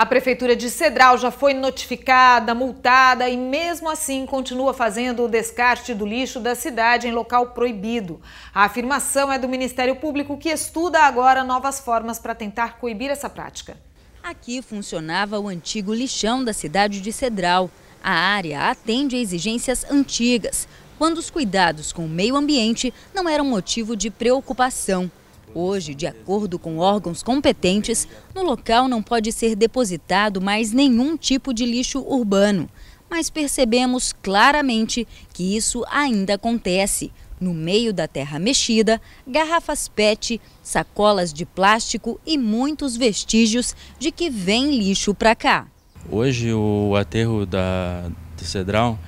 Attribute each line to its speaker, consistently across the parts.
Speaker 1: A Prefeitura de Cedral já foi notificada, multada e, mesmo assim, continua fazendo o descarte do lixo da cidade em local proibido. A afirmação é do Ministério Público, que estuda agora novas formas para tentar coibir essa prática. Aqui funcionava o antigo lixão da cidade de Cedral. A área atende a exigências antigas, quando os cuidados com o meio ambiente não eram motivo de preocupação. Hoje, de acordo com órgãos competentes, no local não pode ser depositado mais nenhum tipo de lixo urbano. Mas percebemos claramente que isso ainda acontece. No meio da terra mexida, garrafas PET, sacolas de plástico e muitos vestígios de que vem lixo para cá.
Speaker 2: Hoje, o aterro da, do Cedral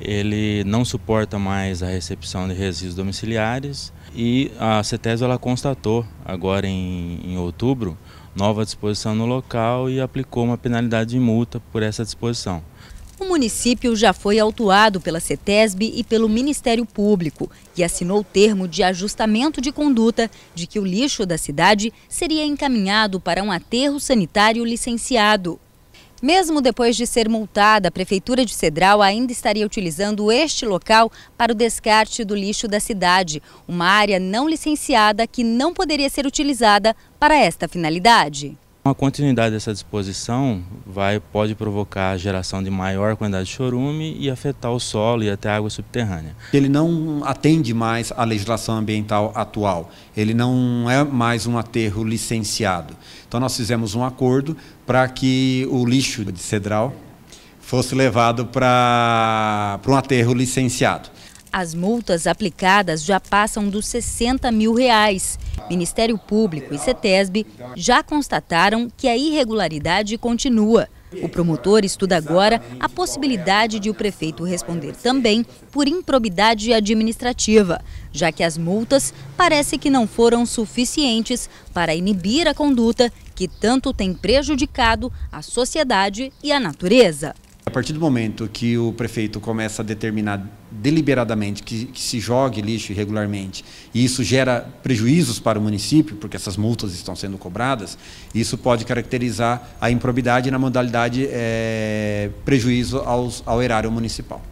Speaker 2: ele não suporta mais a recepção de resíduos domiciliares e a CETES ela constatou agora em, em outubro nova disposição no local e aplicou uma penalidade de multa por essa disposição.
Speaker 1: O município já foi autuado pela CETESB e pelo Ministério Público e assinou o termo de ajustamento de conduta de que o lixo da cidade seria encaminhado para um aterro sanitário licenciado. Mesmo depois de ser multada, a Prefeitura de Cedral ainda estaria utilizando este local para o descarte do lixo da cidade, uma área não licenciada que não poderia ser utilizada para esta finalidade.
Speaker 2: Uma continuidade dessa disposição vai, pode provocar a geração de maior quantidade de chorume e afetar o solo e até a água subterrânea. Ele não atende mais à legislação ambiental atual,
Speaker 3: ele não é mais um aterro licenciado. Então nós fizemos um acordo para que o lixo de cedral fosse levado para, para um aterro licenciado.
Speaker 1: As multas aplicadas já passam dos 60 mil reais. Ministério Público e CETESB já constataram que a irregularidade continua. O promotor estuda agora a possibilidade de o prefeito responder também por improbidade administrativa, já que as multas parece que não foram suficientes para inibir a conduta que tanto tem prejudicado a sociedade e a natureza.
Speaker 3: A partir do momento que o prefeito começa a determinar deliberadamente que, que, se jogue lixo irregularmente, e isso gera prejuízos para o município, porque essas multas estão sendo cobradas, isso pode caracterizar a improbidade na modalidade é, prejuízo aos, ao erário municipal.